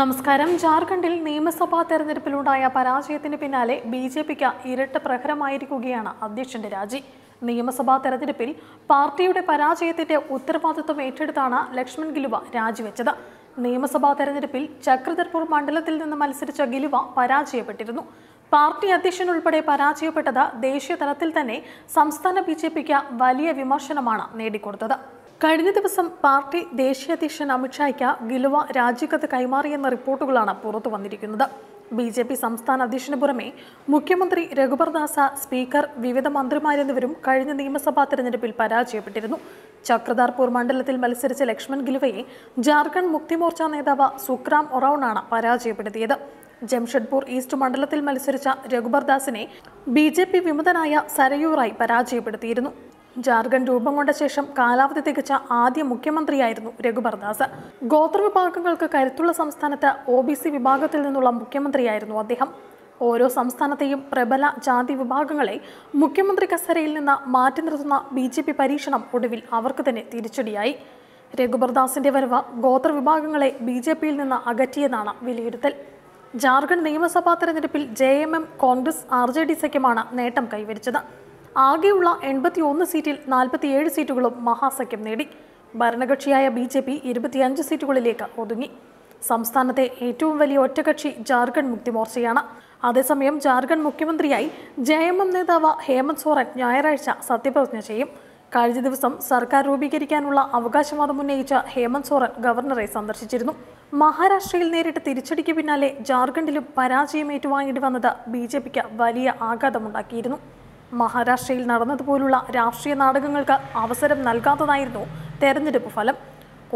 നമസ്കാരം ജാർഖണ്ഡിൽ നിയമസഭാ തെരഞ്ഞെടുപ്പിലുണ്ടായ പരാജയത്തിന് പിന്നാലെ ബി ജെ പിക്ക് ഇരട്ട പ്രഹരമായിരിക്കുകയാണ് അധ്യക്ഷന്റെ രാജി നിയമസഭാ തെരഞ്ഞെടുപ്പിൽ പാർട്ടിയുടെ പരാജയത്തിന്റെ ഉത്തരവാദിത്വം ഏറ്റെടുത്താണ് ലക്ഷ്മൺ ഗിലുവ രാജിവെച്ചത് നിയമസഭാ തെരഞ്ഞെടുപ്പിൽ ചക്രധർപൂർ മണ്ഡലത്തിൽ നിന്ന് മത്സരിച്ച ഗിലുവ പരാജയപ്പെട്ടിരുന്നു പാർട്ടി അധ്യക്ഷൻ ഉൾപ്പെടെ പരാജയപ്പെട്ടത് ദേശീയ തലത്തിൽ തന്നെ സംസ്ഥാന ബി വലിയ വിമർശനമാണ് നേടിക്കൊടുത്തത് കഴിഞ്ഞ ദിവസം പാർട്ടി ദേശീയ അധ്യക്ഷൻ അമിത്ഷായ്ക്ക് ഗിലുവ രാജിക്കത്ത് കൈമാറിയെന്ന റിപ്പോർട്ടുകളാണ് പുറത്തു വന്നിരിക്കുന്നത് ബി ജെ പി സംസ്ഥാന അധ്യക്ഷന് പുറമെ മുഖ്യമന്ത്രി രഘുബർദാസ സ്പീക്കർ വിവിധ മന്ത്രിമാരെന്നിവരും കഴിഞ്ഞ നിയമസഭാ തെരഞ്ഞെടുപ്പിൽ പരാജയപ്പെട്ടിരുന്നു ചക്രധാർപൂർ മണ്ഡലത്തിൽ മത്സരിച്ച ലക്ഷ്മൺ ഗിലുവയെ ജാർഖണ്ഡ് മുക്തിമോർച്ച നേതാവ് സുക്രാം ഒറൌണാണ് പരാജയപ്പെടുത്തിയത് ജംഷഡ്പൂർ ഈസ്റ്റ് മണ്ഡലത്തിൽ മത്സരിച്ച രഘുബർദാസിനെ ബി ജെ പി വിമതനായ സരയൂറായി പരാജയപ്പെടുത്തിയിരുന്നു ജാർഖണ്ഡ് രൂപം കൊണ്ട ശേഷം കാലാവധി തികച്ച ആദ്യ മുഖ്യമന്ത്രിയായിരുന്നു രഘുബർദാസ് ഗോത്ര ഗോത്രവിഭാഗങ്ങൾക്ക് കരുത്തുള്ള സംസ്ഥാനത്ത് ഒ ബി സി വിഭാഗത്തിൽ നിന്നുള്ള മുഖ്യമന്ത്രിയായിരുന്നു അദ്ദേഹം ഓരോ സംസ്ഥാനത്തെയും പ്രബല ജാതി വിഭാഗങ്ങളെ മുഖ്യമന്ത്രി കസരയിൽ നിന്ന് മാറ്റി നിർത്തുന്ന ബി ജെ പി പരീക്ഷണം ഒടുവിൽ അവർക്ക് തന്നെ തിരിച്ചടിയായി രഘുബർദാസിന്റെ വരവ് ഗോത്രവിഭാഗങ്ങളെ ബി ജെ പിയിൽ നിന്ന് അകറ്റിയെന്നാണ് വിലയിരുത്തൽ ജാർഖണ്ഡ് നിയമസഭാ തെരഞ്ഞെടുപ്പിൽ J M M Congress R J D സഖ്യമാണ് നേട്ടം കൈവരിച്ചത് ആകെയുള്ള ഒന്ന് സീറ്റിൽ നാൽപ്പത്തിയേഴ് സീറ്റുകളും മഹാസഖ്യം നേടി ഭരണകക്ഷിയായ ബി ജെ പി ഇരുപത്തിയഞ്ച് സീറ്റുകളിലേക്ക് ഒതുങ്ങി സംസ്ഥാനത്തെ ഏറ്റവും വലിയ ഒറ്റകക്ഷി ജാർഖണ്ഡ് മുക്തി മോർച്ചയാണ് അതേസമയം ജാർഖണ്ഡ് മുഖ്യമന്ത്രിയായി ജെ എം എം നേതാവ് ഹേമന്ത് സോറൻ ഞായറാഴ്ച സത്യപ്രതിജ്ഞ ചെയ്യും കഴിഞ്ഞ ദിവസം സർക്കാർ രൂപീകരിക്കാനുള്ള അവകാശവാദം ഉന്നയിച്ച ഹേമന്ത് സോറൻ ഗവർണറെ സന്ദർശിച്ചിരുന്നു മഹാരാഷ്ട്രയിൽ നേരിട്ട തിരിച്ചടിക്ക് പിന്നാലെ ജാർഖണ്ഡിലും പരാജയം ഏറ്റുവാങ്ങേണ്ടി വന്നത് ബി ജെ പിക്ക് വലിയ ആഘാതമുണ്ടാക്കിയിരുന്നു മഹാരാഷ്ട്രയിൽ നടന്നതുപോലുള്ള രാഷ്ട്രീയ നാടകങ്ങൾക്ക് അവസരം നൽകാത്തതായിരുന്നു തെരഞ്ഞെടുപ്പ് ഫലം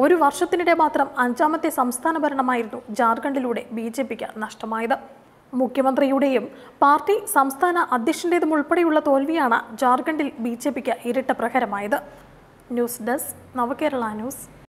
ഒരു വർഷത്തിനിടെ മാത്രം അഞ്ചാമത്തെ സംസ്ഥാന ഭരണമായിരുന്നു ജാർഖണ്ഡിലൂടെ ബി ജെ പിക്ക് നഷ്ടമായത് മുഖ്യമന്ത്രിയുടെയും പാർട്ടി സംസ്ഥാന അധ്യക്ഷൻ്റേതും ഉൾപ്പെടെയുള്ള തോൽവിയാണ് ജാർഖണ്ഡിൽ ബി ജെ പിക്ക് ഇരട്ട പ്രഹരമായത് ന്യൂസ് ഡെസ്ക് നവകേരള ന്യൂസ്